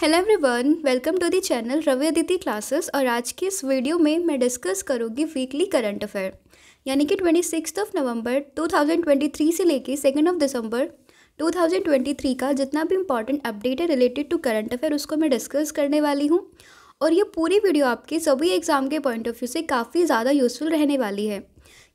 Hello everyone welcome to the channel Ravi Aditi classes और आज की इस वीडियो में मैं डिस्कस करूँगी वीकली करंट अफेयर यानी कि ट्वेंटी सिक्स ऑफ नवंबर 2023 से लेके सेकेंड ऑफ दिसंबर 2023 का जितना भी इंपॉर्टेंट अपडेट है रिलेटेड टू करंट अफेयर उसको मैं डिस्कस करने वाली हूँ और ये पूरी वीडियो आपके सभी एग्ज़ाम के पॉइंट ऑफ व्यू से काफ़ी ज़्यादा यूज़फुल रहने वाली है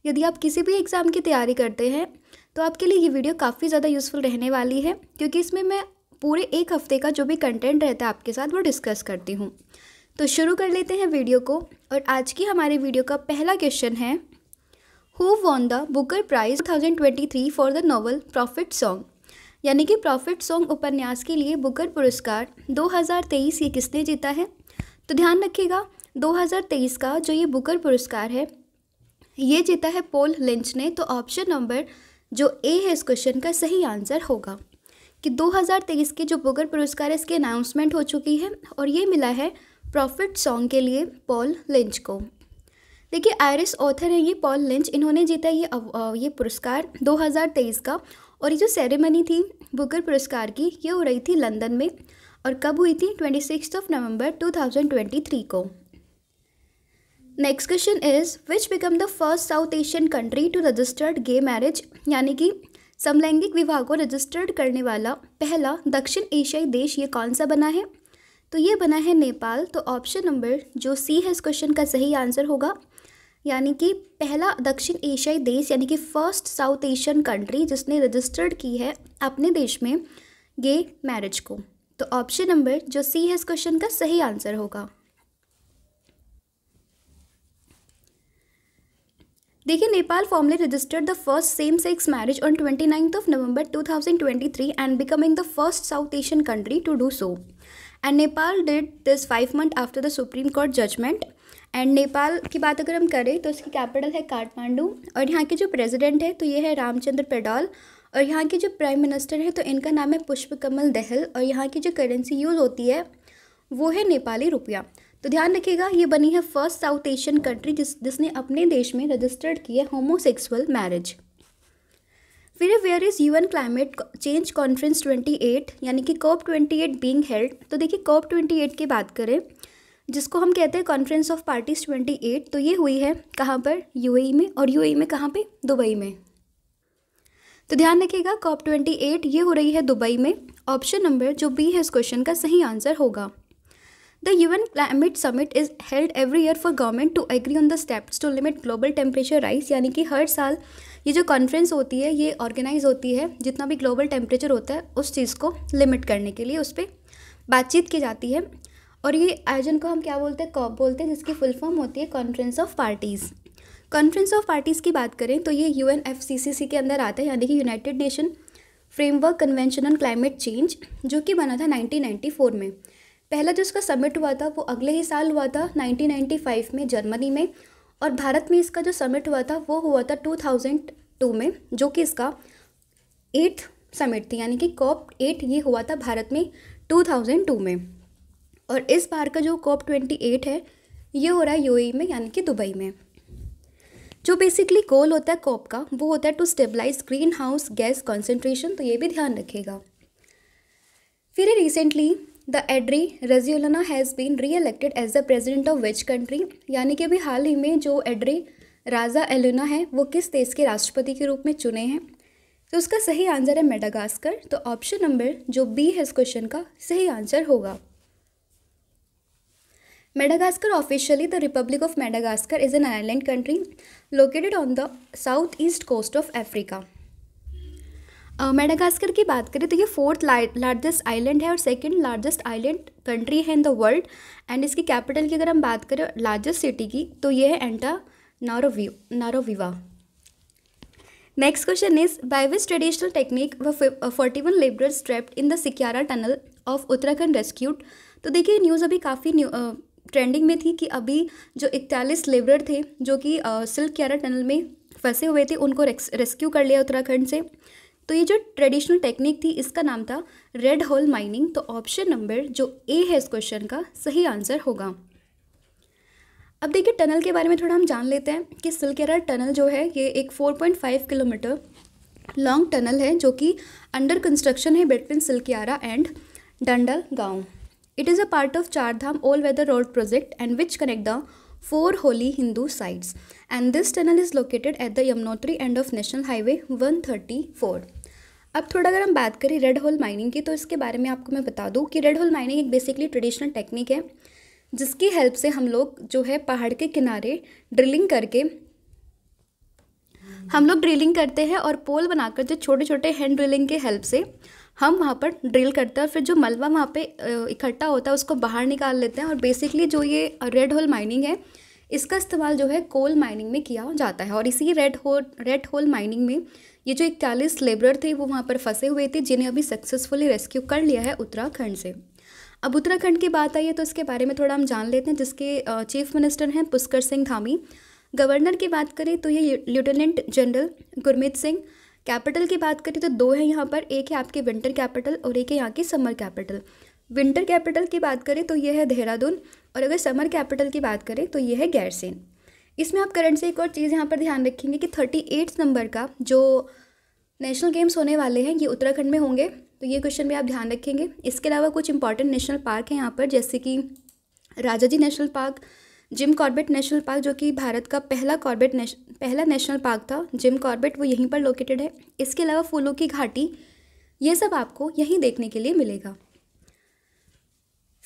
यदि आप किसी भी एग्ज़ाम की तैयारी करते हैं तो आपके लिए ये वीडियो काफ़ी ज़्यादा यूज़फुल रहने वाली है क्योंकि इसमें मैं पूरे एक हफ्ते का जो भी कंटेंट रहता है आपके साथ वो डिस्कस करती हूँ तो शुरू कर लेते हैं वीडियो को और आज की हमारे वीडियो का पहला क्वेश्चन है who won the Booker prize thousand twenty three for the novel prophet song यानी कि प्रॉफिट सॉन्ग उपन्यास के लिए बुकर पुरस्कार 2023 ये किसने जीता है तो ध्यान रखिएगा 2023 का जो ये बुकर पुरस्कार है ये जीता है पोल लिंच ने तो ऑप्शन नंबर जो ए है इस क्वेश्चन का सही आंसर होगा कि 2023 के जो बुगर पुरस्कार है इसकी अनाउंसमेंट हो चुकी है और ये मिला है प्रॉफिट सॉन्ग के लिए पॉल लिंच को देखिए आयरिस ऑथर हैं ये पॉल लिंच इन्होंने जीता ये ये पुरस्कार 2023 का और ये जो सेरेमनी थी बुकर पुरस्कार की ये हो रही थी लंदन में और कब हुई थी twenty six of November two को next question is which become the first South Asian country to registered gay marriage यानी कि समलैंगिक विवाह को रजिस्टर्ड करने वाला पहला दक्षिण एशियाई देश ये कौन सा बना है तो ये बना है नेपाल तो ऑप्शन नंबर जो सी है इस क्वेश्चन का सही आंसर होगा यानी कि पहला दक्षिण एशियाई देश यानी कि फर्स्ट साउथ एशियन कंट्री जिसने रजिस्टर्ड की है अपने देश में गे मैरिज को तो ऑप्शन नंबर जो सी है इस क्वेश्चन का सही आंसर होगा देखिए Nepal formally registered the first same sex marriage on twenty ninth of November two thousand twenty three and becoming the first South Asian country to do so and Nepal did this five month after the supreme court judgment and Nepal की बात अगर हम करें तो उसकी capital है काठमांडू और यहाँ के जो प्रेजिडेंट है तो ये है रामचंद्र पेडॉल और यहाँ के जो प्राइम मिनिस्टर हैं तो इनका नाम है पुष्पकमल दहल और यहाँ की जो करेंसी यूज़ होती है वो है नेपाली रुपया तो ध्यान रखिएगा ये बनी है फर्स्ट साउथ एशियन कंट्री जिस जिसने अपने देश में रजिस्टर्ड किया होमोसेक्सुअल मैरिज फिर where is UN climate change conference 28 यानी कि ट्वेंटी 28 बींग हेल्ड तो देखिए ट्वेंटी 28 की बात करें जिसको हम कहते हैं कॉन्फ्रेंस ऑफ पार्टीज 28 तो ये हुई है कहाँ पर यूएई e में और यूएई e में कहाँ पे दुबई में तो ध्यान रखिएगा कॉप ट्वेंटी एट ये हो रही है दुबई में ऑप्शन नंबर जो बी है इस क्वेश्चन का सही आंसर होगा The UN Climate Summit is held every year for government to agree on the steps to limit global temperature rise यानी कि हर साल ये जो कॉन्फ्रेंस होती है ये ऑर्गेनाइज होती है जितना भी ग्लोबल टेम्परेचर होता है उस चीज़ को लिमिट करने के लिए उस पर बातचीत की जाती है और ये आयोजन को हम क्या बोलते हैं कॉप बोलते हैं जिसकी फुल फॉर्म होती है conference of parties conference of parties की बात करें तो ये U N F C C C के अंदर आता है यानी कि United Nation framework convention on climate change जो कि बना था नाइनटीन नाइन्टी फोर में पहला जो इसका समिट हुआ था वो अगले ही साल हुआ था 1995 में जर्मनी में और भारत में इसका जो समिट हुआ था वो हुआ था 2002 में जो कि इसका एट्थ समिट थी यानी कि कॉप एट ये हुआ था भारत में 2002 में और इस बार का जो कॉप ट्वेंटी एट है ये हो रहा है यू e में यानी कि दुबई में जो बेसिकली गोल होता है कॉप का वो होता है to stabilise green house gas concentration तो ये भी ध्यान रखेगा फिर recently the Andry Rajoelina has been reelected as the president of which country यानी कि अभी हाल ही में जो एड्री राजा एलोना है वो किस देश के राष्ट्रपति के रूप में चुने हैं तो उसका सही आंसर है मेडागास्कर तो ऑप्शन नंबर जो बी है इस क्वेश्चन का सही आंसर होगा Madagascar officially the republic of Madagascar is an island country located on the south east coast of Africa Madagascar की बात करें तो ये फोर्थ लार्जेस्ट आइलैंड है और सेकंड लार्जेस्ट आइलैंड कंट्री है इन द वर्ल्ड एंड इसकी कैपिटल की अगर हम बात करें लार्जेस्ट सिटी की तो ये है एंटा नारोवी नारोविवा next question is by which traditional technique were forty one labourers trapped in the Silkyara tunnel of Uttarakhand rescued तो देखिए न्यूज़ अभी काफ़ी न्यू ट्रेंडिंग में थी कि अभी जो इकतालीस लेबर थे जो कि सिल्क क्यारा टनल में फंसे हुए थे उनको रेस्क्यू कर लिया उत्तराखंड से तो ये जो ट्रेडिशनल टेक्निक थी इसका नाम था रेड होल माइनिंग तो ऑप्शन नंबर जो ए है इस क्वेश्चन का सही आंसर होगा अब देखिए टनल के बारे में थोड़ा हम जान लेते हैं कि सिल्केरा टनल जो है ये एक 4.5 किलोमीटर लॉन्ग टनल है जो कि अंडर कंस्ट्रक्शन है between Silkyara and Dandalgaon it is a part of Chardham all weather road project and which connect the four holy Hindu sites and this tunnel is located at the Yamunotri end of National Highway 134. अब थोड़ा अगर हम बात करें red hole mining की तो इसके बारे में आपको मैं बता दूं कि रेड होल माइनिंग एक बेसिकली ट्रेडिशनल टेक्निक है जिसकी हेल्प से हम लोग जो है पहाड़ के किनारे ड्रिलिंग करके हम लोग ड्रिलिंग करते हैं और पोल बनाकर जो छोटे छोटे हैंड ड्रिलिंग के हेल्प से हम वहाँ पर ड्रिल करते हैं और फिर जो मलबा वहाँ पे इकट्ठा होता है उसको बाहर निकाल लेते हैं और बेसिकली जो ये रेड होल माइनिंग है इसका इस्तेमाल जो है कोल माइनिंग में किया जाता है और इसी rat hole rat hole mining में ये जो इकतालीस लेबर थे वो वहाँ पर फंसे हुए थे जिन्हें अभी सक्सेसफुली रेस्क्यू कर लिया है उत्तराखंड से अब उत्तराखंड की बात आई है तो इसके बारे में थोड़ा हम जान लेते हैं जिसके चीफ मिनिस्टर हैं पुष्कर सिंह धामी गवर्नर की बात करें तो ये lieutenant general Gurmeet Singh capital की बात करें तो दो है यहाँ पर एक है आपके विंटर कैपिटल और एक है यहाँ की समर कैपिटल विंटर कैपिटल की बात करें तो ये है देहरादून और अगर समर कैपिटल की बात करें तो ये है गैरसेन इसमें आप करंट से एक और चीज़ यहाँ पर ध्यान रखेंगे कि थर्टी एट नंबर का जो नेशनल गेम्स होने वाले हैं ये उत्तराखंड में होंगे तो ये क्वेश्चन भी आप ध्यान रखेंगे इसके अलावा कुछ इंपॉर्टेंट नेशनल पार्क हैं यहाँ पर जैसे कि Rajaji national park Jim Corbett national park जो कि भारत का पहला कॉर्बेट नेश पहला नेशनल पार्क था जिम कॉर्बेट वो यहीं पर लोकेटेड है इसके अलावा फूलों की घाटी ये सब आपको यहीं देखने के लिए मिलेगा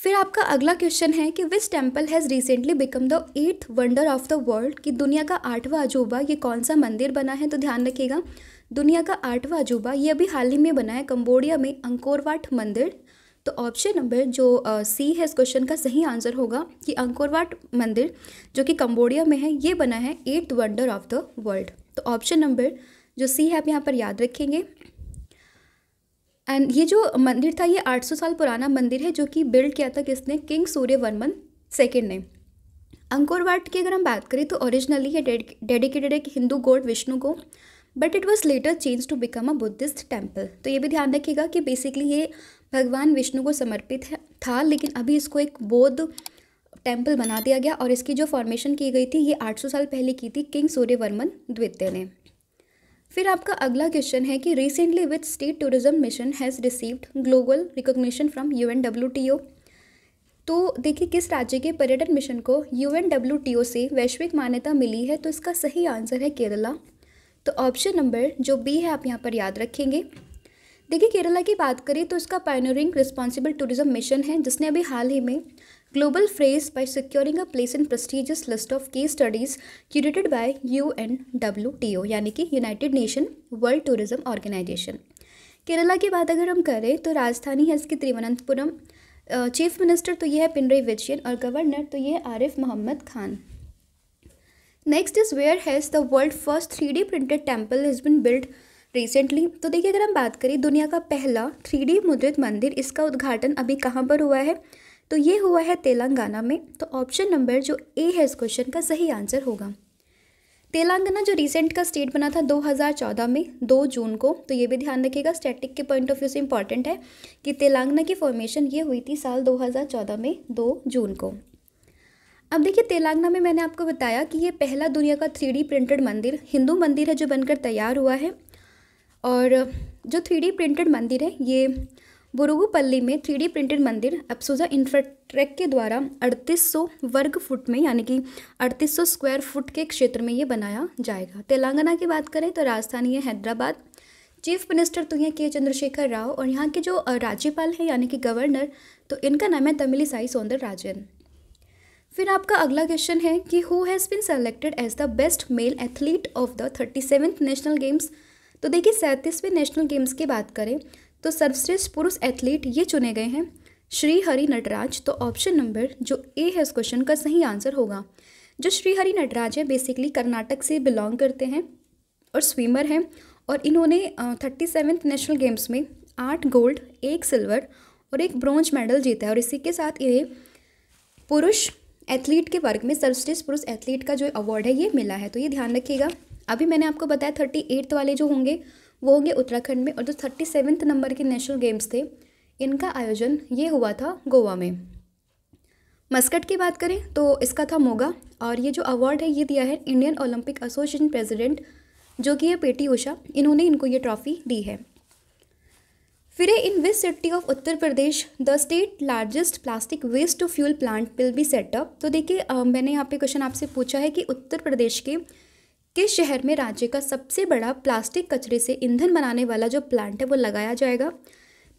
फिर आपका अगला क्वेश्चन है कि which temple has recently become the eighth wonder of the world कि दुनिया का आठवां अजूबा ये कौन सा मंदिर बना है तो ध्यान रखिएगा दुनिया का आठवां अजूबा ये अभी हाल ही में बना है कम्बोडिया में अंकोरवाट मंदिर तो ऑप्शन नंबर जो सी है इस क्वेश्चन का सही आंसर होगा कि अंकोरवाट मंदिर जो कि कंबोडिया में है ये बना है eighth wonder of the world तो ऑप्शन नंबर जो सी है आप यहाँ पर याद रखेंगे एंड ये जो मंदिर था ये 800 साल पुराना मंदिर है जो कि बिल्ड किया था किसने किंग सूर्य वर्मन सेकेंड ने अंकोरवाट की अगर हम बात करें तो ओरिजिनली ये डेडिकेटेड है हिंदू गॉड विष्णु को but it was later change to become a Buddhist temple तो ये भी ध्यान रखिएगा कि बेसिकली ये भगवान विष्णु को समर्पित है था लेकिन अभी इसको एक बौद्ध टेम्पल बना दिया गया और इसकी जो फॉर्मेशन की गई थी ये 800 साल पहले की थी किंग सूर्यवर्मन द्वितीय ने फिर आपका अगला क्वेश्चन है कि recently with state tourism mission has received global recognition from U N W T O तो देखिए किस राज्य के पर्यटन मिशन को U N W T O से वैश्विक मान्यता मिली है तो इसका सही आंसर है केरला तो ऑप्शन नंबर जो बी है आप यहाँ पर याद रखेंगे देखिए केरला की बात करें तो इसका पायनोरिंग रिस्पॉन्सिबल टूरिज्म मिशन है जिसने अभी हाल ही में global praise by securing a place in prestigious list of case studies curated by U N W T O यानी कि United Nation World Tourism Organisation Kerala की बात अगर हम करें तो राजधानी है इसकी तिरुवनंतपुरम चीफ मिनिस्टर तो ये है पिनरई विजयन और गवर्नर तो ये है Arif Mohammed Khan next is where has the world first three D printed temple is been build recently तो देखिए अगर हम बात करें दुनिया का पहला थ्री मुद्रित मंदिर इसका उद्घाटन अभी कहाँ पर हुआ है तो ये हुआ है तेलंगाना में तो ऑप्शन नंबर जो ए है इस क्वेश्चन का सही आंसर होगा तेलंगाना जो रिसेंट का स्टेट बना था 2014 में 2 जून को तो ये भी ध्यान रखिएगा स्टैटिक के पॉइंट ऑफ व्यू से इम्पॉर्टेंट है कि तेलंगाना की फॉर्मेशन ये हुई थी साल 2014 में 2 जून को अब देखिए तेलंगाना में मैंने आपको बताया कि ये पहला दुनिया का थ्री प्रिंटेड मंदिर हिंदू मंदिर है जो बनकर तैयार हुआ है और जो थ्री प्रिंटेड मंदिर है ये बुरुगुपल्ली में थ्री प्रिंटेड मंदिर एप्सोजा इंफ्राट्रैक के द्वारा 3800 वर्ग फुट में यानी कि 3800 स्क्वायर फुट के क्षेत्र में ये बनाया जाएगा तेलंगाना की बात करें तो राजधानी है हैदराबाद चीफ मिनिस्टर तो हैं के चंद्रशेखर राव और यहाँ के जो राज्यपाल हैं यानी कि गवर्नर तो इनका नाम है तमिली साई सौंदर राजन फिर आपका अगला क्वेश्चन है कि who has been selected as the best male athlete of the thirty national games तो देखिए सैंतीसवें नेशनल गेम्स की बात करें तो सर्वश्रेष्ठ पुरुष एथलीट ये चुने गए हैं श्री हरि नटराज तो ऑप्शन नंबर जो ए है उस क्वेश्चन का सही आंसर होगा जो श्री हरि नटराज है बेसिकली कर्नाटक से बिलोंग करते हैं और स्विमर हैं और इन्होंने थर्टी सेवन्थ नेशनल गेम्स में आठ गोल्ड एक सिल्वर और एक ब्रॉन्ज मेडल जीता है और इसी के साथ इन्हें पुरुष एथलीट के वर्ग में सर्वश्रेष्ठ पुरुष एथलीट का जो अवार्ड है ये मिला है तो ये ध्यान रखिएगा अभी मैंने आपको बताया थर्टी एट्थ वाले जो होंगे वो होंगे उत्तराखंड में और जो थर्टी सेवन्थ नंबर के नेशनल गेम्स थे इनका आयोजन ये हुआ था गोवा में मस्कट की बात करें तो इसका था मोगा और ये जो अवार्ड है ये दिया है इंडियन ओलंपिक एसोसिएशन प्रेसिडेंट जो कि है पेटी उषा इन्होंने इनको ये ट्रॉफ़ी दी है फिर in which city of Uttar Pradesh the state largest plastic waste to fuel plant will be set up तो देखिए मैंने यहाँ पे क्वेश्चन आपसे पूछा है कि उत्तर प्रदेश के किस शहर में राज्य का सबसे बड़ा प्लास्टिक कचरे से ईंधन बनाने वाला जो प्लांट है वो लगाया जाएगा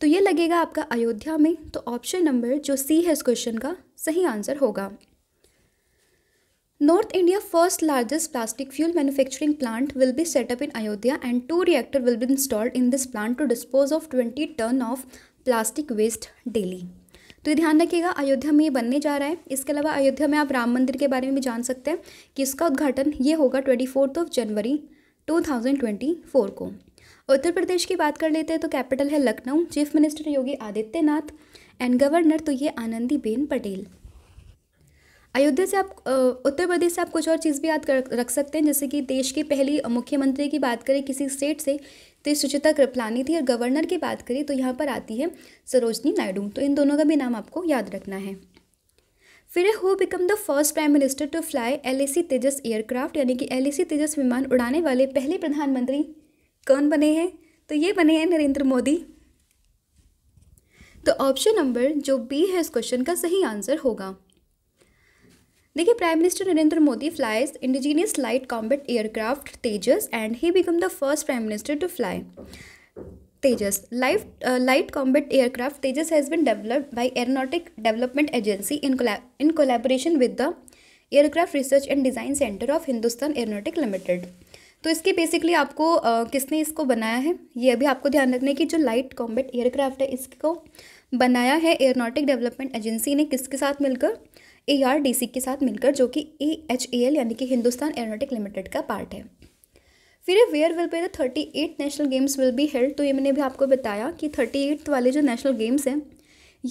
तो ये लगेगा आपका अयोध्या में तो ऑप्शन नंबर जो सी है इस क्वेश्चन का सही आंसर होगा north India first largest plastic fuel manufacturing plant will be set up in Ayodhya and two reactor will be installed in this plant to dispose of twenty ton of plastic waste daily तो ये ध्यान रखिएगा अयोध्या में ये बनने जा रहा है इसके अलावा अयोध्या में आप राम मंदिर के बारे में भी जान सकते हैं कि इसका उद्घाटन ये होगा twenty fourth of January four को उत्तर प्रदेश की बात कर लेते हैं तो कैपिटल है Lucknow chief minister Yogi Adityanath and governor तो ये आनंदी बेन पटेल अयोध्या से आप उत्तर प्रदेश से आप कुछ और चीज़ भी याद कर रख सकते हैं जैसे कि देश के पहली मुख्यमंत्री की बात करें किसी स्टेट से तो ये सुचिता कृपलानी थी और गवर्नर की बात करें तो यहाँ पर आती है सरोजनी नायडू तो इन दोनों का भी नाम आपको याद रखना है फिर है who become the first prime minister to fly L Tejas aircraft यानी कि एल तेजस विमान उड़ाने वाले पहले प्रधानमंत्री कौन बने हैं तो ये बने हैं नरेंद्र मोदी तो ऑप्शन नंबर जो बी है इस क्वेश्चन का सही आंसर होगा देखिए prime minister Narendra Modi flies indigenous light combat aircraft Tejas and he become the first prime minister to fly Tejas life light combat aircraft Tejas has been develop by aeronautic development agency in in collaboration with the aircraft research and design centre of Hindustan aeronautic limited तो इसके basically आपको आ, uh, किसने इसको बनाया है ये अभी आपको ध्यान रखना है कि जो लाइट कॉम्बेट एयरक्राफ्ट है इसको बनाया है एयरनॉटिक डेवलपमेंट एजेंसी ने किसके साथ मिलकर ए आर डी सी के साथ मिलकर जो कि ए एच ए एल यानी कि हिंदुस्तान एरोनोटिक लिमिटेड का पार्ट है फिर where will be the thirty eight national games will be held तो ये मैंने भी आपको बताया कि थर्टी एट वाले जो नेशनल गेम्स हैं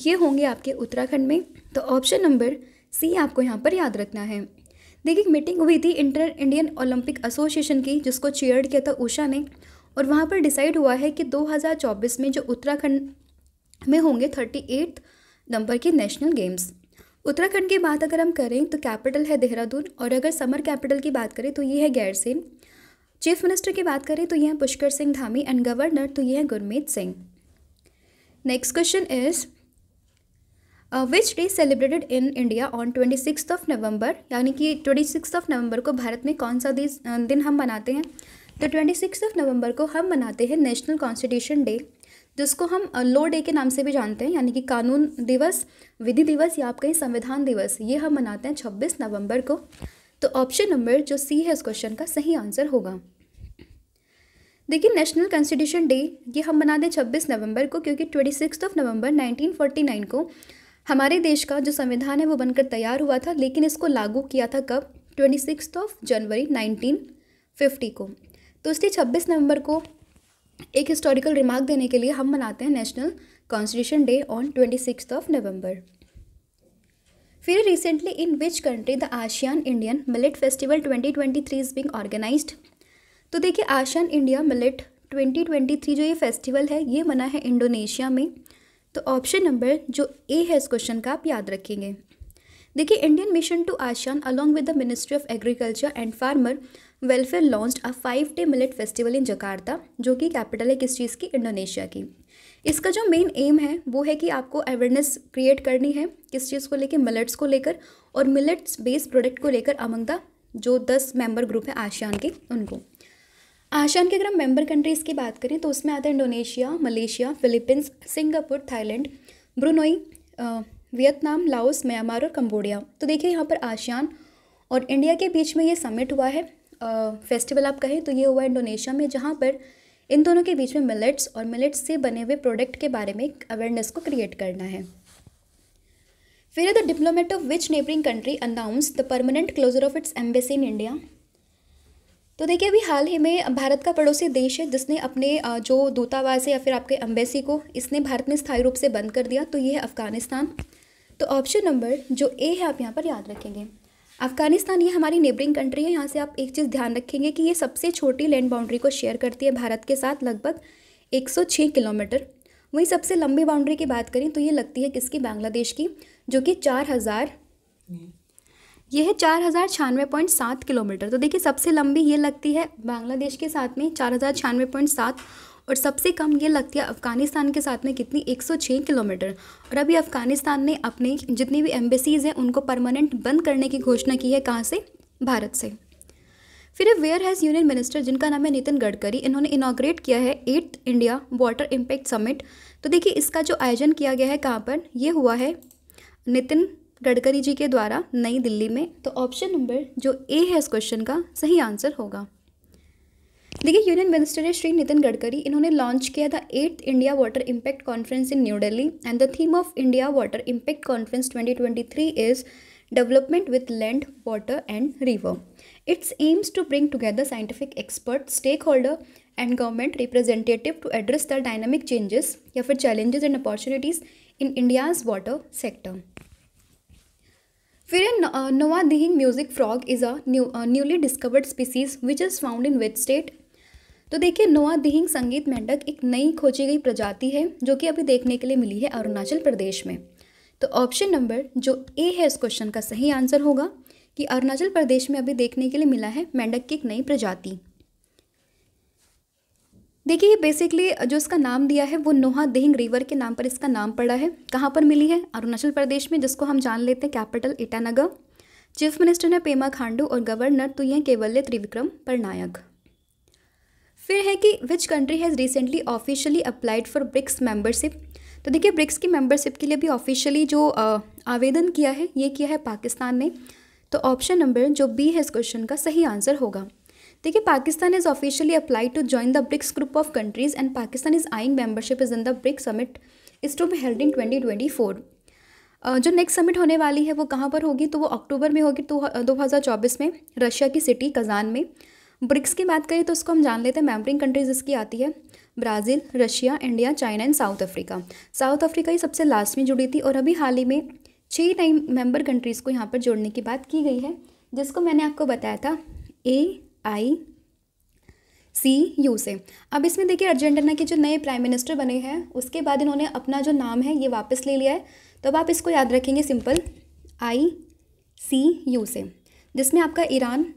ये होंगे आपके उत्तराखंड में तो ऑप्शन नंबर सी आपको यहाँ पर याद रखना है देखिए मीटिंग हुई थी इंटर इंडियन ओलंपिक एसोसिएशन की जिसको चेयर किया था उषा ने और वहाँ पर डिसाइड हुआ है कि 2024 में जो उत्तराखंड में होंगे थर्टी एट नंबर के नेशनल गेम्स उत्तराखंड की बात अगर हम करें तो कैपिटल है देहरादून और अगर समर कैपिटल की बात करें तो ये है गैरसेन चीफ मिनिस्टर की बात करें तो ये है पुष्कर सिंह धामी एंड गवर्नर तो ये है Gurmeet Singh next question is which day celebrated in India on twenty six of November यानी कि ट्वेंटी सिक्स ऑफ नवंबर को भारत में कौन सा दिन हम मनाते हैं तो ट्वेंटी सिक्स ऑफ नवंबर को हम मनाते हैं नेशनल कॉन्स्टिट्यूशन डे जिसको हम लो डे के नाम से भी जानते हैं यानी कि कानून दिवस विधि दिवस या आप कहीं संविधान दिवस ये हम मनाते हैं छब्बीस नवम्बर को तो ऑप्शन नंबर जो सी है इस क्वेश्चन का सही आंसर होगा देखिए नेशनल कॉन्स्टिट्यूशन डे ये हम मनाते हैं छब्बीस नवंबर को क्योंकि twenty six of November nine को हमारे देश का जो संविधान है वो बनकर तैयार हुआ था लेकिन इसको लागू किया था कब twenty six of January fifty को तो इसलिए छब्बीस नवंबर को एक हिस्टोरिकल रिमार्क देने के लिए हम मनाते हैं national constitution day on twenty six of November फिर recently in which country the ASEAN Indian millet festival twenty twenty three is being organise तो देखिए ASEAN India millet twenty twenty three जो ये फेस्टिवल है ये मना है इंडोनेशिया में तो ऑप्शन नंबर जो ए है इस क्वेश्चन का आप याद रखेंगे देखिए Indian mission to ASEAN along with the ministry of agriculture and farmer welfare launch a five day millet festival in Jakarta जो कि कैपिटल है किस चीज़ की इंडोनेशिया की इसका जो मेन एम है वो है कि आपको अवेयरनेस क्रिएट करनी है किस चीज़ को लेकर मिलेट्स को लेकर और मिलेट्स बेस्ड प्रोडक्ट को लेकर अमंग द जो दस मेंबर ग्रुप है आशियान के उनको आशियान के अगर हम मेंबर कंट्रीज़ की बात करें तो उसमें आता है Indonesia Malaysia Philippines Singapore Thailand Brunei Vietnam Laos Myanmar और कम्बोडिया तो देखिए यहाँ पर आशियान और इंडिया के बीच में ये समिट हुआ है फेस्टिवल आप कहें तो ये हुआ इंडोनेशिया में जहाँ पर इन दोनों के बीच में मिलेट्स और मिलेट्स से बने हुए प्रोडक्ट के बारे में अवेयरनेस को क्रिएट करना है फिर the diplomat of which neighbouring country announce the permanent closure of its embassy in India तो देखिए अभी हाल ही में भारत का पड़ोसी देश है जिसने अपने जो दूतावास है या फिर आपके एम्बेसी को इसने भारत में स्थायी रूप से बंद कर दिया तो ये है अफ़गानिस्तान तो ऑप्शन नंबर जो ए है आप यहाँ पर याद रखेंगे अफगानिस्तान ये हमारी नेबरिंग कंट्री है यहाँ से आप एक चीज़ ध्यान रखेंगे कि ये सबसे छोटी लैंड बाउंड्री को शेयर करती है भारत के साथ लगभग 106 किलोमीटर वहीं सबसे लंबी बाउंड्री की बात करें तो ये लगती है किसकी बांग्लादेश की जो कि चार हज़ार ये है चार हज़ार छियानवे पॉइंट सात किलोमीटर तो देखिए सबसे लंबी ये लगती है बांग्लादेश के साथ में चार हज़ार छियानवे पॉइंट सात और सबसे कम ये लगती है अफ़गानिस्तान के साथ में कितनी 106 किलोमीटर और अभी अफ़गानिस्तान ने अपने जितनी भी एम्बेसीज़ हैं उनको परमानेंट बंद करने की घोषणा की है कहाँ से भारत से फिर वेयर हैज़ यूनियन मिनिस्टर जिनका नाम है नितिन गडकरी इन्होंने इनाग्रेट किया है eighth India water impact summit तो देखिए इसका जो आयोजन किया गया है कहाँ पर ये हुआ है नितिन गडकरी जी के द्वारा नई दिल्ली में तो ऑप्शन नंबर जो ए है इस क्वेश्चन का सही आंसर होगा देखिए यूनियन मिनिस्टर है श्री नितिन गडकरी इन्होंने लॉन्च किया था eighth India water impact conference in New Delhi and the theme of India water impact conference 2023 is development with land water and river it's aims to bring together scientific expert stakeholder and government representative to address the dynamic changes या फिर challenges and opportunities in India's water sector फिर Noa Dihing music frog is a newly discovered species which is found in with state तो देखिए नोआ दिहिंग संगीत मेंढक एक नई खोजी गई प्रजाति है जो कि अभी देखने के लिए मिली है अरुणाचल प्रदेश में तो ऑप्शन नंबर जो ए है इस क्वेश्चन का सही आंसर होगा कि अरुणाचल प्रदेश में अभी देखने के लिए मिला है मेंढक की एक नई प्रजाति देखिए ये बेसिकली जो इसका नाम दिया है वो नोहा दिहिंग रिवर के नाम पर इसका नाम पड़ा है कहाँ पर मिली है अरुणाचल प्रदेश में जिसको हम जान लेते हैं कैपिटल ईटानगर चीफ मिनिस्टर है पेमा खांडू और गवर्नर तो यह केवल्य त्रिविक्रम परनायक फिर है कि which country has recently officially applied for BRICS membership तो देखिए ब्रिक्स की मेंबरशिप के लिए भी ऑफिशियली जो आ, आवेदन किया है ये किया है पाकिस्तान ने तो ऑप्शन नंबर जो बी है इस क्वेश्चन का सही आंसर होगा देखिए Pakistan is officially applied to join the BRICS group of countries and Pakistan is eyeing membership is in the BRICS summit is to be held in twenty twenty four जो next summit होने वाली है वो कहाँ पर होगी तो वो अक्टूबर में होगी तो दो हज़ार चौबीस में रशिया की सिटी कज़ान में ब्रिक्स की बात करें तो उसको हम जान लेते हैं मेम्बरिंग कंट्रीज इसकी आती है Brazil Russia India China and South Africa South Africa ही सबसे लास्ट में जुड़ी थी और अभी हाल ही में छह नई मेंबर कंट्रीज़ को यहाँ पर जोड़ने की बात की गई है जिसको मैंने आपको बताया था ए आई सी यू से अब इसमें देखिए अर्जेंटीना के जो नए प्राइम मिनिस्टर बने हैं उसके बाद इन्होंने अपना जो नाम है ये वापस ले लिया है तो अब आप इसको याद रखेंगे सिंपल आई सी यू से जिसमें आपका Iran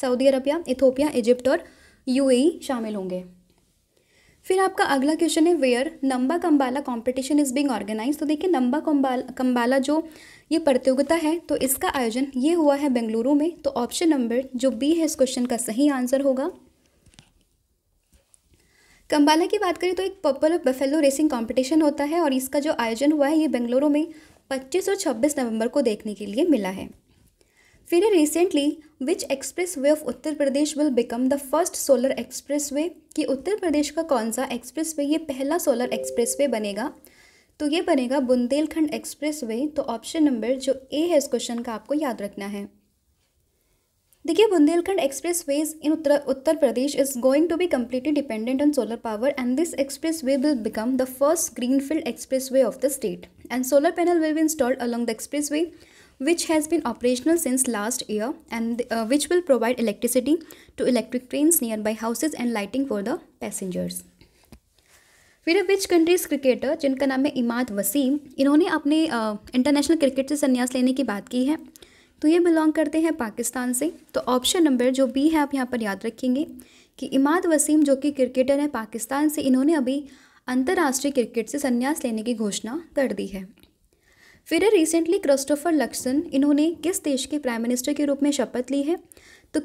Saudi Arabia Ethiopia Egypt और यूएई शामिल होंगे फिर आपका अगला क्वेश्चन है where Namma Kambala competition is being organise तो देखिए नंबा कम्बाला कम्बाला जो ये प्रतियोगिता है तो इसका आयोजन ये हुआ है बेंगलुरु में तो ऑप्शन नंबर जो बी है इस क्वेश्चन का सही आंसर होगा कम्बाला की बात करें तो एक पॉपुलर बफेलो रेसिंग कॉम्पिटिशन होता है और इसका जो आयोजन हुआ है ये बेंगलुरु में पच्चीस और छब्बीस नवंबर को देखने के लिए मिला है फिर recently which expressway of Uttar Pradesh will become the first solar expressway कि उत्तर प्रदेश का कौन सा एक्सप्रेस वे ये पहला सोलर एक्सप्रेस वे बनेगा तो ये बनेगा बुंदेलखंड एक्सप्रेस वे तो ऑप्शन नंबर जो ए है इस क्वेश्चन का आपको याद रखना है देखिए Bundelkhand expressways in Uttar Uttar Pradesh is going to be completely dependent on solar power and this expressway will become the first greenfield expressway of the state and solar panel will be installed along the expressway which has been operational since last year and uh, which will provide electricity to electric trains nearby houses and lighting for the passengers. फिर विच countries cricketer जिनका नाम है इमाद वसीम इन्होंने अपने international uh, cricket से संन्यास लेने की बात की है तो ये बिलोंग करते हैं पाकिस्तान से तो ऑप्शन नंबर जो बी है आप यहाँ पर याद रखेंगे कि इमाद वसीम जो कि क्रिकेटर हैं पाकिस्तान से इन्होंने अभी अंतर्राष्ट्रीय क्रिकेट से संन्यास लेने की घोषणा कर दी है फिर रिसेंटली क्रिस्टोफर लक्सन इन्होंने किस देश के प्राइम मिनिस्टर के रूप में शपथ ली है तो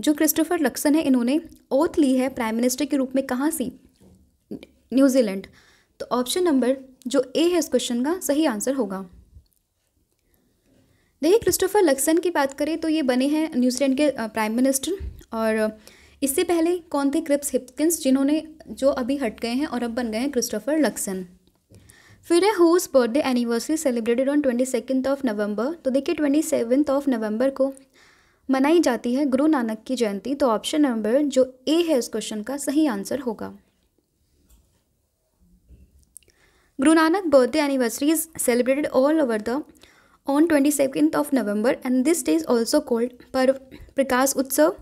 जो क्रिस्टोफर लक्सन है इन्होंने ओथ ली है प्राइम मिनिस्टर के रूप में कहाँ सी न्यूजीलैंड तो ऑप्शन नंबर जो ए है इस क्वेश्चन का सही आंसर होगा देखिए क्रिस्टोफर लक्सन की बात करें तो ये बने हैं न्यूजीलैंड के प्राइम मिनिस्टर और इससे पहले कौन थे क्रिप्स हिपकिंस जिन्होंने जो अभी हट गए हैं और अब बन गए हैं क्रिस्टोफर लक्सन फिर है whose birthday anniversary celebrated on twenty second of November तो देखिए ट्वेंटी सेवन्थ ऑफ नवंबर को मनाई जाती है गुरु नानक की जयंती तो ऑप्शन नंबर जो ए है इस क्वेश्चन का सही आंसर होगा Guru Nanak birthday anniversary is celebrated all over the twenty second of November and this day is also called Parv Prakash उत्सव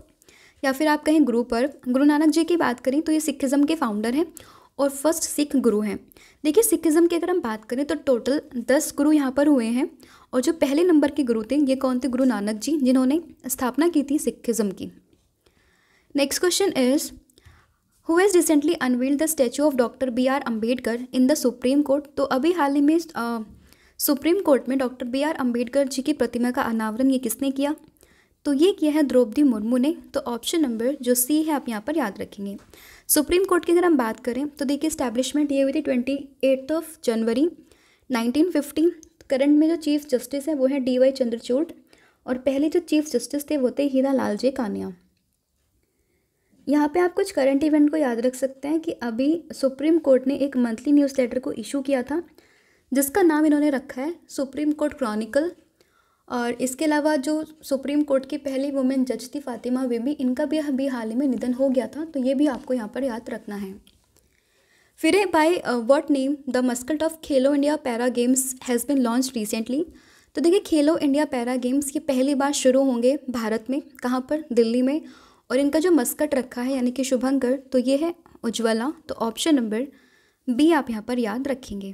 या फिर आप कहें गुरु पर्व गुरु नानक जी की बात करें तो ये सिखिज़म के फाउंडर हैं और फर्स्ट सिख गुरु हैं देखिए सिखिज़म की अगर हम बात करें तो टोटल दस गुरु यहाँ पर हुए हैं और जो पहले नंबर के गुरु थे ये कौन थे गुरु नानक जी जिन्होंने स्थापना की थी सिखिज़म की next question is who has recently unveiled the statue of doctor B R Ambedkar in the supreme Court तो अभी हाल ही में सुप्रीम कोर्ट में doctor B R Ambedkar ji की प्रतिमा का अनावरण ये किसने किया तो ये किया है द्रौपदी मुर्मू ने तो ऑप्शन नंबर जो सी है आप यहाँ पर याद रखेंगे सुप्रीम कोर्ट की अगर हम बात करें तो देखिए इस्टेब्लिशमेंट ये हुई थी twenty of January nineteen fifty current में जो चीफ जस्टिस है वो है डी वाई चंद्रचूड और पहले जो चीफ जस्टिस थे वो थे हीरा लाल जे कानिया यहाँ पे आप कुछ करंट इवेंट को याद रख सकते हैं कि अभी सुप्रीम कोर्ट ने एक मंथली न्यूज़ लेटर को इशू किया था जिसका नाम इन्होंने रखा है सुप्रीम कोर्ट क्रॉनिकल और इसके अलावा जो सुप्रीम कोर्ट की पहली वुमेन जज थी फातिमा बीबी इनका भी अभी हाल ही में निधन हो गया था तो ये भी आपको यहाँ पर याद रखना है फिर by what name the mascot of Khelo India para games has been launch recently तो देखिए खेलो इंडिया पैरा गेम्स ये पहली बार शुरू होंगे भारत में कहाँ पर दिल्ली में और इनका जो मस्कट रखा है यानी कि शुभंकर तो ये है उज्ज्वला तो ऑप्शन नंबर बी आप यहाँ पर याद रखेंगे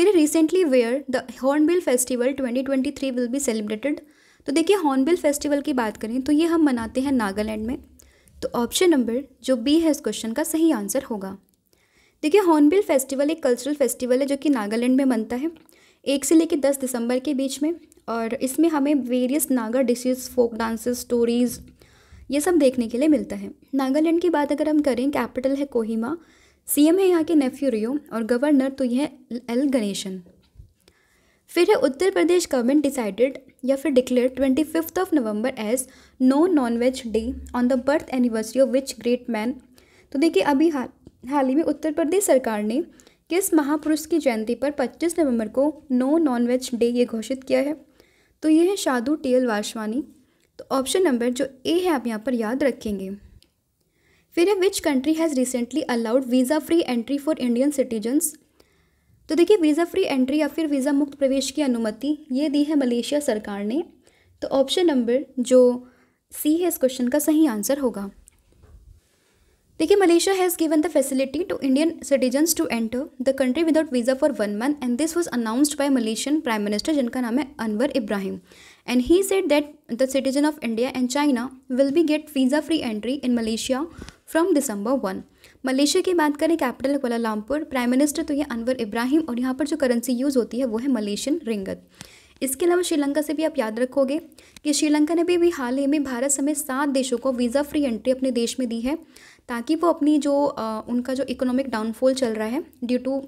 फिर recently where the Hornbill festival 2023 will be celebrated तो देखिए हॉर्नबिल फेस्टिवल की बात करें तो ये हम मनाते हैं नागालैंड में तो ऑप्शन नंबर जो बी है इस क्वेश्चन का सही आंसर होगा देखिए हॉर्नबिल फेस्टिवल एक कल्चरल फेस्टिवल है जो कि नागालैंड में मनता है एक से लेकर दस दिसंबर के बीच में और इसमें हमें various Naga dishes folk dances stories ये सब देखने के लिए मिलता है नागालैंड की बात अगर हम करें कैपिटल है कोहिमा सीएम है यहाँ के नेफ्यू रियो और गवर्नर तो यह एल गणेशन फिर है उत्तर प्रदेश गवर्नमेंट डिसाइडेड या फिर declare twenty fifth of November as no non veg day on the birth anniversary of which great man तो देखिए अभी हाल हाल ही में उत्तर प्रदेश सरकार ने किस महापुरुष की जयंती पर 25 नवंबर को नो नॉन वेज डे ये घोषित किया है तो ये है शादू टी एल वासवानी तो ऑप्शन नंबर जो ए है आप यहाँ पर याद रखेंगे फिर है which country has recently allowed visa free entry for Indian citizens तो देखिए वीज़ा फ्री एंट्री या फिर वीज़ा मुक्त प्रवेश की अनुमति ये दी है मलेशिया सरकार ने तो ऑप्शन नंबर जो सी है इस क्वेश्चन का सही आंसर होगा देखिए Malaysia has given the facility to Indian citizens to enter the country without visa for one month and this was announced by Malaysian prime minister जिनका नाम है Anwar Ibrahim and he said that the citizen of India and China will be get visa free entry in Malaysia from December one Malaysia की बात करें capital Kuala Lumpur prime minister तो ये अनवर इब्राहिम और यहाँ पर जो करेंसी यूज़ होती है वो है मलेशियन रिंगत इसके अलावा श्रीलंका से भी आप याद रखोगे कि श्रीलंका ने भी अभी हाल ही में भारत समेत सात देशों को वीज़ा फ्री एंट्री अपने देश में दी है ताकि वो अपनी जो आ, उनका जो इकोनॉमिक डाउनफॉल चल रहा है ड्यू टू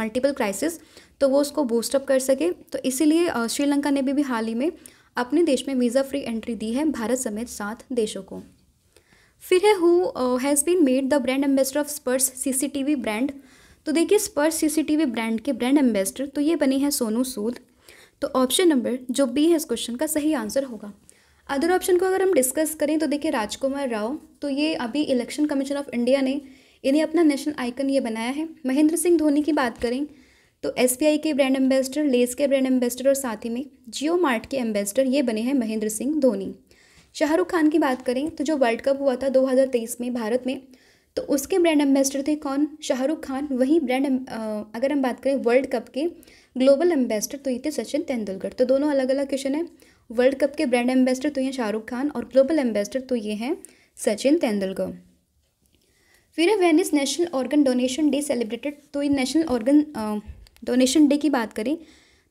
मल्टीपल क्राइसिस तो वो उसको बूस्टअप कर सके तो इसीलिए श्रीलंका ने भी, भी हाल ही में अपने देश में वीज़ा फ्री एंट्री दी है भारत समेत सात देशों को फिर है who has been made the brand ambassador of Sparsh CCTV brand तो देखिए स्पर्स सीसीटीवी ब्रांड के ब्रांड एम्बेसडर तो ये बने हैं सोनू सूद तो ऑप्शन नंबर जो बी है इस क्वेश्चन का सही आंसर होगा अदर ऑप्शन को अगर हम डिस्कस करें तो देखिए राजकुमार राव तो ये अभी इलेक्शन कमीशन ऑफ इंडिया ने इन्हें अपना नेशनल आइकन ये बनाया है महेंद्र सिंह धोनी की बात करें तो एस के ब्रांड एम्बेसडर लेस के ब्रांड एम्बेसडर और साथ ही में जियो मार्ट के एम्बेसडर ये बने हैं महेंद्र सिंह धोनी शाहरुख खान की बात करें तो जो वर्ल्ड कप हुआ था 2023 में भारत में तो उसके ब्रांड एम्बेसडर थे कौन शाहरुख खान वही ब्रांड अगर हम बात करें वर्ल्ड कप के ग्लोबल एम्बेसडर तो ये थे सचिन तेंदुलकर तो दोनों अलग अलग क्वेश्चन है वर्ल्ड कप के ब्रांड एम्बेसडर तो ये शाहरुख खान और ग्लोबल एम्बेसडर तो ये हैं सचिन तेंदुलकर फिर है when is national organ donation day celebrated तो ये नेशनल ऑर्गन डोनेशन डे की बात करें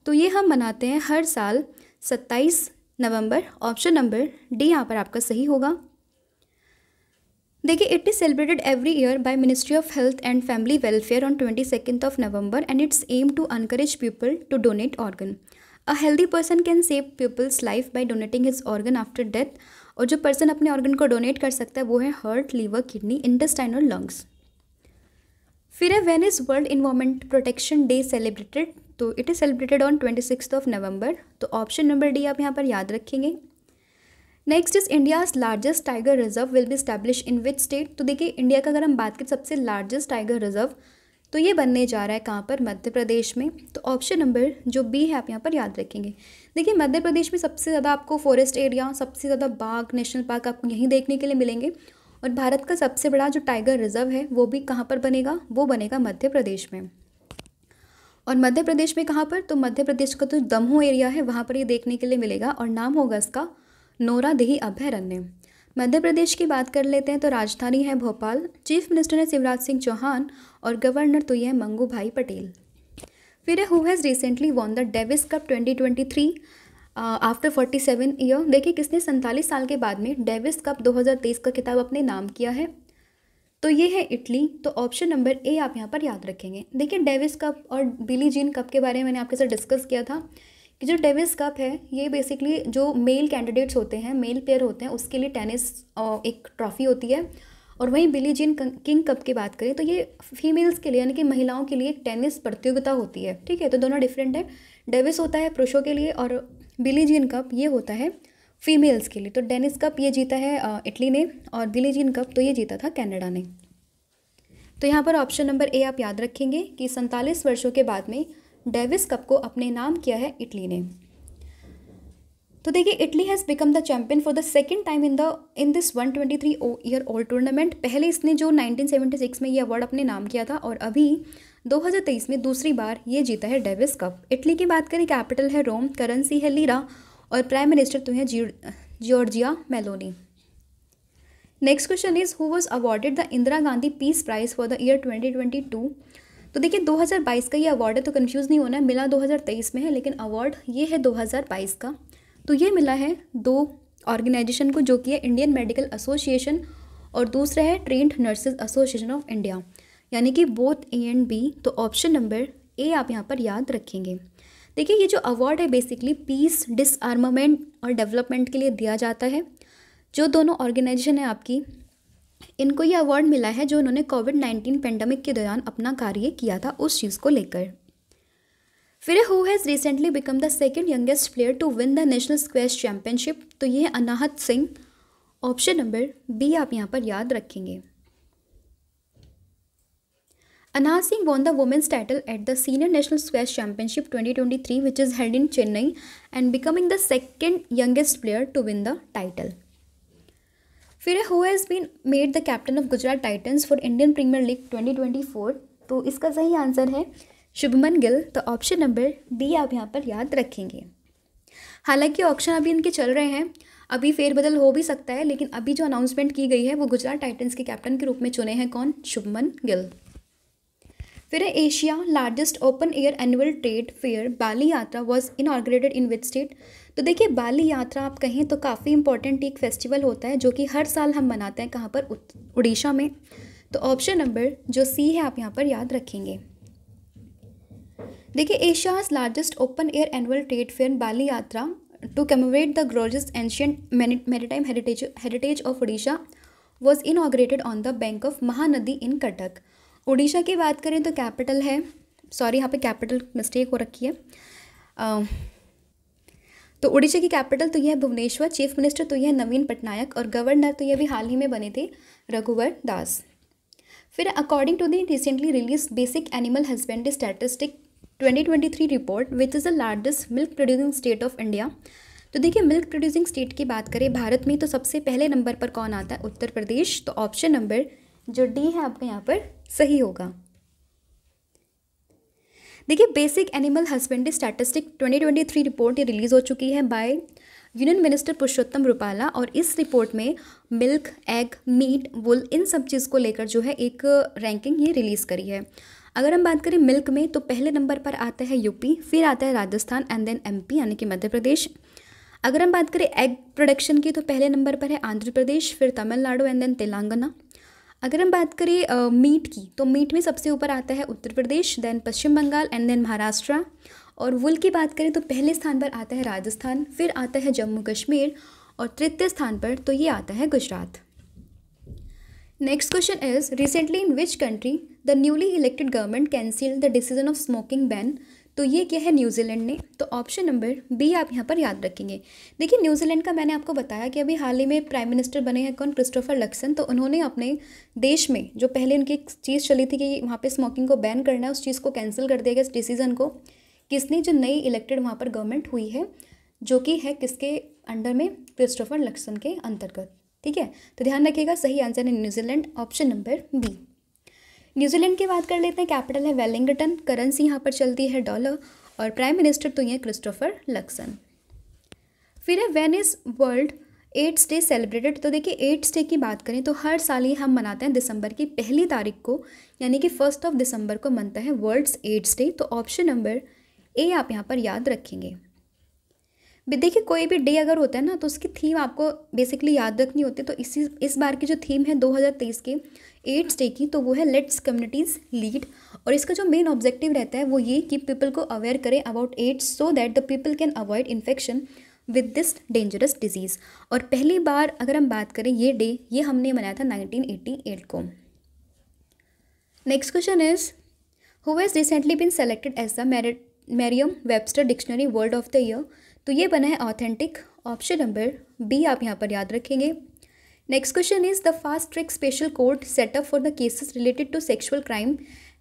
तो ये हम मनाते हैं हर साल सत्ताईस नवंबर ऑप्शन नंबर डी यहाँ पर आपका सही होगा देखिए it is celebrated every year by ministry of health and family welfare on twenty second of November and it's aim to encourage people to donate organ a healthy person can save people's life by donating his organ after death और जो person अपने organ को donate कर सकता है वो है heart liver kidney intestine और लंग्स फिर है when is world environment protection day celebrated तो it is celebrated on twenty six of November तो ऑप्शन नंबर डी आप यहाँ पर याद रखेंगे next is India's largest tiger reserve will be establish in which state तो देखिए इंडिया का अगर हम बात करें सबसे लार्जेस्ट टाइगर रिजर्व तो ये बनने जा रहा है कहाँ पर मध्य प्रदेश में तो ऑप्शन नंबर जो बी है आप यहाँ पर याद रखेंगे देखिए मध्य प्रदेश में सबसे ज़्यादा आपको फॉरेस्ट एरिया सबसे ज़्यादा बाघ नेशनल पार्क आपको यहीं देखने के लिए मिलेंगे और भारत का सबसे बड़ा जो टाइगर रिजर्व है वो भी कहाँ पर बनेगा वो बनेगा मध्य प्रदेश में और मध्य प्रदेश में कहाँ पर तो मध्य प्रदेश का जो तो दमहू एरिया है वहाँ पर ये देखने के लिए मिलेगा और नाम होगा इसका नोरा देही अभ्यारण्य मध्य प्रदेश की बात कर लेते हैं तो राजधानी है भोपाल चीफ मिनिस्टर है शिवराज सिंह चौहान और गवर्नर तो ये है मंगू भाई पटेल फिर who has recently won the Davis Cup 2023 after forty seven year देखिए किसने सैंतालीस साल के बाद में डेविस कप 2023 का खिताब अपने नाम किया है तो ये है इटली तो ऑप्शन नंबर ए आप यहाँ पर याद रखेंगे देखिए डेविस कप और बिली जीन कप के बारे में मैंने आपके साथ डिस्कस किया था कि जो डेविस कप है ये बेसिकली जो मेल कैंडिडेट्स होते हैं मेल प्लेयर होते हैं उसके लिए टेनिस एक ट्रॉफ़ी होती है और वहीं बिली जीन किंग कप की बात करें तो ये फीमेल्स के लिए यानी कि महिलाओं के लिए एक टेनिस प्रतियोगिता होती है ठीक है तो दोनों डिफरेंट है डेविस होता है पुरुषों के लिए और बिली जीन कप ये होता है फीमेल्स के लिए तो डेनिस कप ये जीता है इटली ने और बिलीजीन कप तो ये जीता था कैनेडा ने तो यहाँ पर ऑप्शन नंबर ए आप याद रखेंगे कि सैंतालीस वर्षों के बाद में डेविस कप को अपने नाम किया है इटली ने तो देखिए Italy has become the champion for the second time in the in this 123 twenty three year old tournament पहले इसने जो 1976 में ये अवार्ड अपने नाम किया था और अभी 2023 में दूसरी बार ये जीता है डेविस कप इटली की बात करें कैपिटल है रोम करेंसी है लीरा और प्राइम मिनिस्टर तो हैं Giorgia Meloni next question is who was awarded the Indira Gandhi peace prize for the year 2022 तो देखिए 2022 का ये अवार्ड है तो कंफ्यूज नहीं होना है मिला 2023 में है लेकिन अवार्ड ये है 2022 का तो ये मिला है दो ऑर्गेनाइजेशन को जो कि है इंडियन मेडिकल एसोसिएशन और दूसरा है trained nurses association of India यानी कि बोथ ए एंड बी तो ऑप्शन नंबर ए आप यहाँ पर याद रखेंगे देखिए ये जो अवार्ड है बेसिकली पीस डिसआर्मामेंट और डेवलपमेंट के लिए दिया जाता है जो दोनों ऑर्गेनाइजेशन है आपकी इनको ये अवार्ड मिला है जो उन्होंने कोविड नाइन्टीन पेंडेमिक के दौरान अपना कार्य किया था उस चीज़ को लेकर फिर who has recently become the second youngest player to win the national squash championship तो ये है Anahat Singh option number B आप यहाँ पर याद रखेंगे Anand Singh won the women's title at the Senior National Squash Championship 2023 which is held in Chennai and becoming the second youngest player to win the title. फिर who has been made the captain of Gujarat Titans for Indian Premier League 2024 तो इसका सही answer है शुभमन गिल तो option number D आप यहाँ पर याद रखेंगे हालांकि ऑप्शन अभी इनके चल रहे हैं अभी फेरबदल हो भी सकता है लेकिन अभी जो अनाउंसमेंट की गई है वो गुजरात टाइटंस के कैप्टन के रूप में चुने हैं कौन शुभमन गिल फिर Asia largest open air annual trade fair Bali Yatra was inaugurated in which state तो देखिए बाली यात्रा आप कहें तो काफ़ी इंपॉर्टेंट एक फेस्टिवल होता है जो कि हर साल हम मनाते हैं कहाँ पर उड़ीसा में तो ऑप्शन नंबर जो सी है आप यहाँ पर याद रखेंगे देखिए Asia's largest open air annual trade fair Bali Yatra to commemorate the glorious ancient maritime heritage heritage of Orissa was inaugurated on the bank of Mahanadi in Cuttack Orissa की बात करें तो कैपिटल है सॉरी यहाँ पे कैपिटल मिस्टेक हो रखी है तो उड़ीसा की कैपिटल तो यह भुवनेश्वर चीफ मिनिस्टर तो यह नवीन पटनायक और गवर्नर तो यह भी हाल ही में बने थे रघुवर दास फिर according to the recently release basic animal husbandry statistic 2023 report which is the largest milk producing state of India तो देखिए मिल्क प्रोड्यूसिंग स्टेट की बात करें भारत में तो सबसे पहले नंबर पर कौन आता है उत्तर प्रदेश तो ऑप्शन नंबर जो डी है आपका यहाँ पर सही होगा देखिए basic animal husbandry statistic 2023 report ये रिलीज़ हो चुकी है by union minister Purushottam Rupala और इस रिपोर्ट में मिल्क एग मीट वुल इन सब चीज़ को लेकर जो है एक रैंकिंग ये रिलीज़ करी है अगर हम बात करें मिल्क में तो पहले नंबर पर आता है यूपी फिर आता है राजस्थान एंड देन एमपी यानी कि मध्य प्रदेश अगर हम बात करें एग प्रोडक्शन की तो पहले नंबर पर है आंध्र प्रदेश फिर तमिलनाडु एंड देन तेलंगाना अगर हम बात करें मीट की तो मीट में सबसे ऊपर आता है Uttar Pradesh then Paschim Bengal and then Maharashtra और वुल की बात करें तो पहले स्थान पर आता है राजस्थान फिर आता है जम्मू कश्मीर और तृतीय स्थान पर तो ये आता है Gujarat next question is recently in which country the newly elected government cancel the decision of smoking ban तो ये क्या है न्यूजीलैंड ने तो ऑप्शन नंबर बी आप यहाँ पर याद रखेंगे देखिए न्यूजीलैंड का मैंने आपको बताया कि अभी हाल ही में प्राइम मिनिस्टर बने हैं कौन क्रिस्टोफर लक्सन तो उन्होंने अपने देश में जो पहले उनकी एक चीज़ चली थी कि वहाँ पर स्मोकिंग को बैन करना है उस चीज़ को कैंसिल कर दिया गया इस डिसीज़न को किसने जो नई इलेक्टेड वहाँ पर गवर्नमेंट हुई है जो कि है किसके अंडर में क्रिस्टोफर लक्सन के अंतर्गत ठीक है तो ध्यान रखिएगा सही आंसर है New Zealand option number B New Zealand की बात कर लेते हैं कैपिटल है वेलिंगटन करेंसी यहाँ पर चलती है डॉलर और प्राइम मिनिस्टर तो ये क्रिस्टोफर लक्सन फिर है when is world AIDS day celebrated तो देखिए एड्स डे की बात करें तो हर साल ही हम मनाते हैं दिसंबर की पहली तारीख को यानी कि फर्स्ट ऑफ दिसंबर को मनता है वर्ल्ड्स एड्स डे तो ऑप्शन नंबर ए आप यहाँ पर याद रखेंगे देखिए कोई भी डे अगर होता है ना तो उसकी थीम आपको बेसिकली याद रखनी होती है तो इसी इस बार की जो थीम है 2023 की एड्स डे की तो वो है लेट्स कम्युनिटीज़ लीड और इसका जो मेन ऑब्जेक्टिव रहता है वो ये कि पीपल को अवेयर करें about AIDS so that the people can avoid infection with this dangerous disease और पहली बार अगर हम बात करें ये डे ये हमने मनाया था 1988 को next question is who has recently been selected as the Merriam Webster dictionary world of the year तो ये बना है ऑथेंटिक ऑप्शन नंबर बी आप यहाँ पर याद रखेंगे Next question is the fast track special court set up for the cases related to sexual crime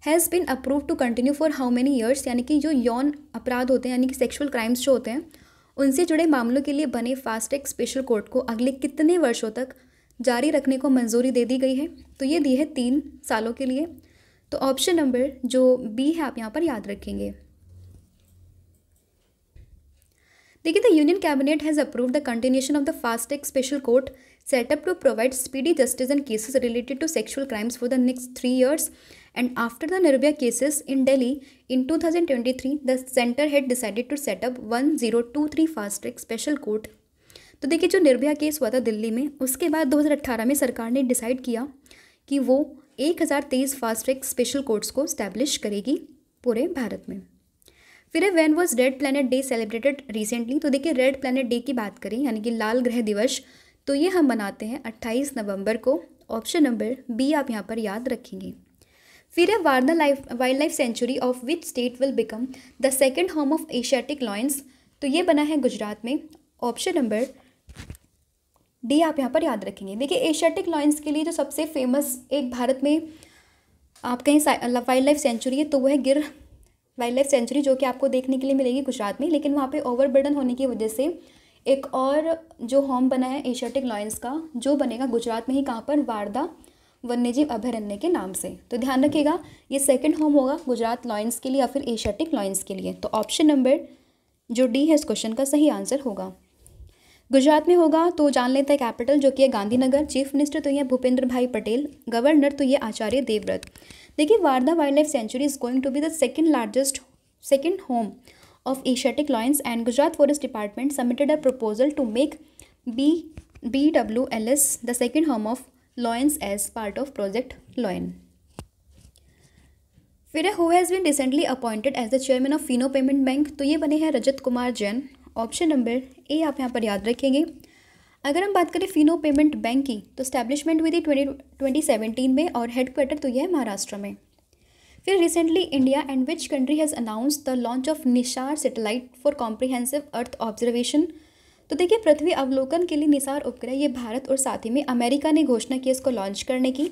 has been approve to continue for how many years यानी कि जो यौन अपराध होते हैं यानी कि सेक्सुअल क्राइम्स जो होते हैं उनसे जुड़े मामलों के लिए बने फास्ट ट्रैक स्पेशल कोर्ट को अगले कितने वर्षों तक जारी रखने को मंजूरी दे दी गई है तो ये दी है तीन सालों के लिए तो ऑप्शन नंबर जो बी है आप यहाँ पर याद रखेंगे देखिए the union cabinet has approve the continuation of the track special court set up to provide speedy justice in cases related to sexual crimes for the next three years. And after the Nirbhaya cases in Delhi in 2023, the center had decided to set up 1023 fast track special court तो देखिए जो Nirbhaya case हुआ था दिल्ली में उसके बाद 2018 में सरकार ने डिसाइड किया कि वो 1023 फास्ट ट्रैक स्पेशल कोर्ट्स को स्टैब्लिश करेगी पूरे भारत में फिर है when was red planet day celebrated recently तो देखिए रेड प्लानट डे की बात करें यानी कि लाल ग्रह दिवस तो ये हम मनाते हैं 28 नवंबर को ऑप्शन नंबर बी आप यहाँ पर याद रखेंगे फिर है वार्ना life wild life sanctuary of which state will become the second home of Asiatic lions तो ये बना है गुजरात में ऑप्शन नंबर डी आप यहाँ पर याद रखेंगे देखिए एशियाटिक लॉयंस के लिए जो सबसे फेमस एक भारत में आप कहीं वाइल्ड लाइफ सेंचुरी है तो वह गिर वाइल्ड लाइफ सेंचुरी जो कि आपको देखने के लिए मिलेगी गुजरात में लेकिन वहाँ पे ओवरबर्डन होने की वजह से एक और जो होम बना है एशियाटिक लॉयंस का जो बनेगा गुजरात में ही कहाँ पर वारदा वन्यजीव अभ्यारण्य के नाम से तो ध्यान रखिएगा ये सेकंड होम होगा गुजरात लॉयंस के लिए या फिर एशियाटिक लॉयंस के लिए तो ऑप्शन नंबर जो डी है इस क्वेश्चन का सही आंसर होगा गुजरात में होगा तो जान लेते हैं कैपिटल जो कि है गांधीनगर चीफ मिनिस्टर तो ये भूपेंद्र भाई पटेल गवर्नर तो ये आचार्य देवव्रत देखिए Barda wild life sanctuary is going to be the second largest second home of Asiatic Lions and Gujarat Forest Department submitted a proposal to make B BWLS the second home of Lions as part of Project Lion. फिर who has been recently appointed as the chairman of Fino payment bank तो ये बने हैं Rajat Kumar Jain option number A आप यहाँ पर याद रखेंगे अगर हम बात करें फिनो पेमेंट बैंक की तो स्टैब्लिशमेंट हुई थी ट्वेंटी ट्वेंटी सेवेंटीन में और हेडक्वार्टर तो ये है महाराष्ट्र में फिर recently India and which country has announce the launch of NISAR satellite for comprehensive earth observation तो देखिए पृथ्वी अवलोकन के लिए निसार उपग्रह ये भारत और साथ ही में अमेरिका ने घोषणा की इसको लॉन्च करने की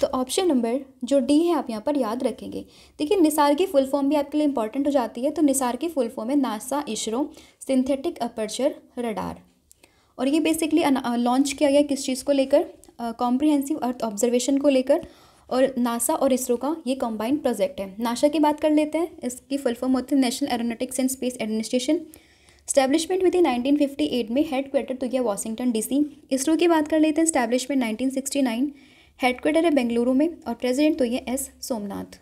तो ऑप्शन नंबर जो डी है आप यहाँ पर याद रखेंगे देखिए निसार की फुल फॉर्म भी आपके लिए इंपॉर्टेंट हो जाती है तो निसार की फुल फॉर्म है NASA ISRO synthetic aperture radar और ये बेसिकली लॉन्च uh, किया गया किस चीज़ को लेकर कॉम्प्रिहेंसिव अर्थ ऑब्जर्वेशन को लेकर और नासा और इसरो का ये कॉम्बाइंड प्रोजेक्ट है नासा की बात कर लेते हैं इसकी फुल फॉर्म होती है national aeronautics and space administration establishment हुई थी एट में हेड क्वार्टर तो यह वाशिंगटन डीसी इसरो की बात कर लेते हैं establishment nineteen sixty headquarter है बेंगलुरु में और प्रेजिडेंट तो ये एस सोमनाथ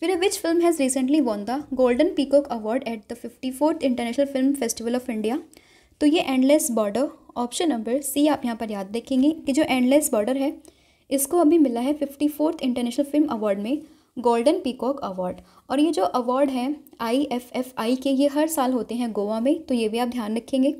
फिर which film has recently won the golden peacock award at the fifty fourth international film festival of India तो ये endless border option number C आप यहाँ पर याद देखेंगे कि जो एंडलेस बॉर्डर है इसको अभी मिला है fifty fourth international film award में गोल्डन पीकॉक अवार्ड और ये जो अवार्ड है आई एफ एफ आई के ये हर साल होते हैं गोवा में तो ये भी आप ध्यान रखेंगे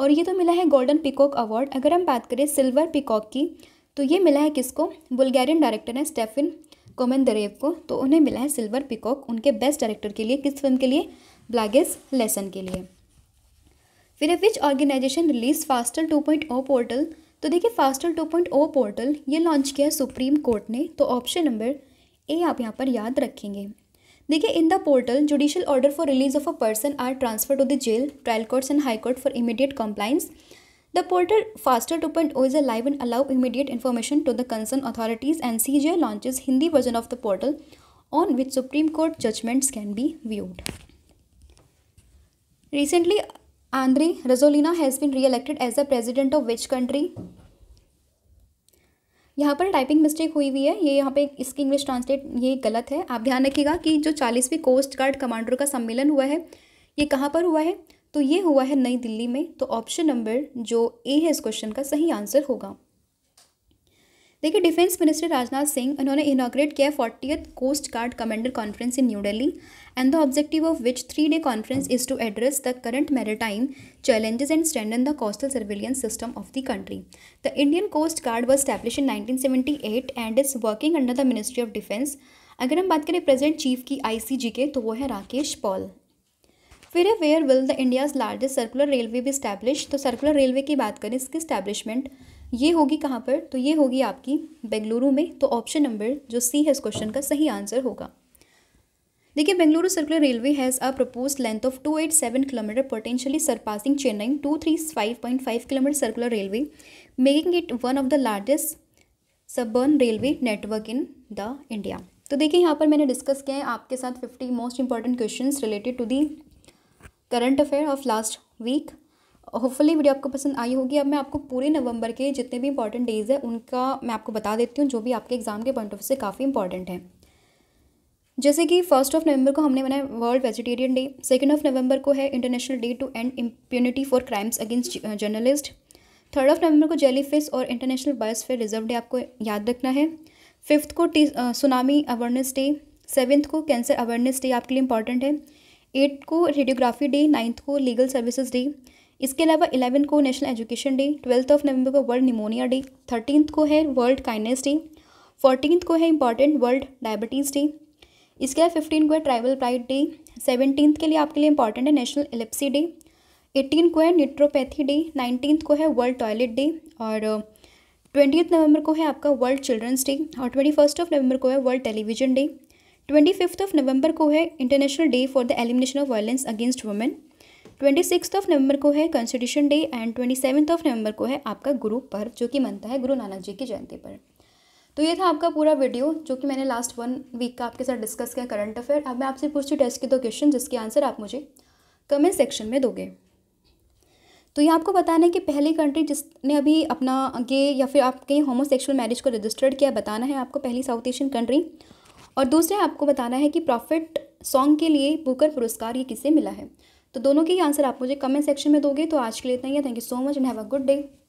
और ये तो मिला है गोल्डन पिकॉक अवार्ड अगर हम बात करें सिल्वर पिकॉक की तो ये मिला है किसको बुल्गारियन डायरेक्टर हैं स्टेफिन कोमेंदरेव को तो उन्हें मिला है सिल्वर पिकॉक उनके बेस्ट डायरेक्टर के लिए किस फिल्म के लिए ब्लागेज लेसन के लिए फिर which organisation release FASTER two point O portal तो देखिए फास्टल ओ पोर्टल ये लॉन्च किया है सुप्रीम कोर्ट ने तो ऑप्शन नंबर ए आप यहाँ पर याद रखेंगे देखिए in the portal judicial order for release of a person or transfer to the jail trial courts and high court for immediate compliance the portal FASTER two point O is a live and allow immediate information to the concern authorities and C J launches Hindi version of the portal on which supreme court judgments can be viewed recently Andrei Rajoelina has been re-elected as the president of which country? यहाँ पर typing mistake हुई हुई है ये यहाँ पे इसकी English translate ये गलत है आप ध्यान रखिएगा कि जो चालीसवीं कोस्ट गार्ड कमांडरों का सम्मेलन हुआ है ये कहाँ पर हुआ है तो ये हुआ है नई दिल्ली में तो ऑप्शन नंबर जो ए है इस क्वेश्चन का सही आंसर होगा देखिए डिफेंस मिनिस्टर राजनाथ सिंह उन्होंने इनाग्रेट किया fortieth coast guard commander conference in New Delhi and the objective of which three day conference is to address the current challenges and stand in the coastal surveillance system of the country the Indian coast guard was establish in nineteen and is working under the ministry of defence अगर हम बात करें present chief की आई के तो वो है राकेश पॉल फिर है where will the India's largest circular railway भी स्टैब्लिश तो सर्कुलर रेलवे की बात करें इसकी स्टैब्लिशमेंट ये होगी कहाँ पर तो ये होगी आपकी बेंगलुरु में तो ऑप्शन नंबर जो सी है इस क्वेश्चन का सही आंसर होगा देखिए Bengaluru circular railway has a propose length of 287 kilometre potentially surpassing Chennai 235.5 kilometre circular railway making it one of the largest suburban railway network in the India तो देखिए यहाँ पर मैंने डिस्कस किया है आपके साथ fifty most important question related to the current affair of last week hopefully video आपको पसंद आई होगी अब मैं आपको पूरे नवंबर के जितने भी इंपॉर्टेंट डेज़ है उनका मैं आपको बता देती हूँ जो भी आपके एग्ज़ाम के पॉइंट ऑफ से काफ़ी इंपॉर्टेंट है जैसे कि फर्स्ट ऑफ नवंबर को हमने मनाया world vegetarian day second of November को है international day to end impunity for crimes against journalist third of November को जेली और इंटरनेशनल फेयर रिजर्व डे आपको याद रखना है फिफ्थ को टी सुनामी अवेयरनेस डे सेवन्थ को कैंसर अवेयरनेस डे आपके लिए इंपॉर्टेंट है एट्थ को रेडियोग्राफी डे नाइन्थ को लीगल सर्विसेज डे इसके अलावा इलेवन को national education day twelfth of November को वर्ल्ड निमोनिया डे थर्टीन को है वर्ल्ड काइंडनेस डे फोर्टीन को है इंपॉर्टेंट वर्ल्ड डायबिटीज़ डे इसके अलावा फिफ्टीन को है ट्राइवल प्राइड डे सेवनटीन के लिए आपके लिए इंपॉर्टेंट है नेशनल एलिप्सी डे एटीन को है न्यूट्रोपैथी डे नाइनटीन को है वर्ल्ड टॉयलेट डे और ट्वेंटी नवंबर को है आपका वर्ल्ड चिल्ड्रंस डे और ट्वेंटी फर्स्ट ऑफ नवंबर को है world television day twenty fifth of November को है international day for the elimination of violence against women twenty six of November को है constitution day and twenty seventh of November को है आपका गुरु पर्व जो कि मनता है गुरु नानक जी की जयंती पर तो ये था आपका पूरा वीडियो जो कि मैंने लास्ट वन वीक का आपके साथ डिस्कस किया करंट अफेयर अब मैं आपसे पूछती हूँ टेस्ट के दो क्वेश्चन जिसके आंसर आप मुझे कमेंट सेक्शन में दोगे तो ये आपको बताना है कि पहली कंट्री जिसने अभी अपना गे या फिर आपके होमोसेक्सुअल मैरिज को रजिस्टर्ड किया बताना है आपको पहली साउथ एशियन कंट्री और दूसरे आपको बताना है कि प्रॉफिट सॉन्ग के लिए बुकर पुरस्कार ये किसे मिला है तो दोनों के ही आंसर आप मुझे कमेंट सेक्शन में दोगे तो आज के लिए इतना ही है thank you so much and have a good day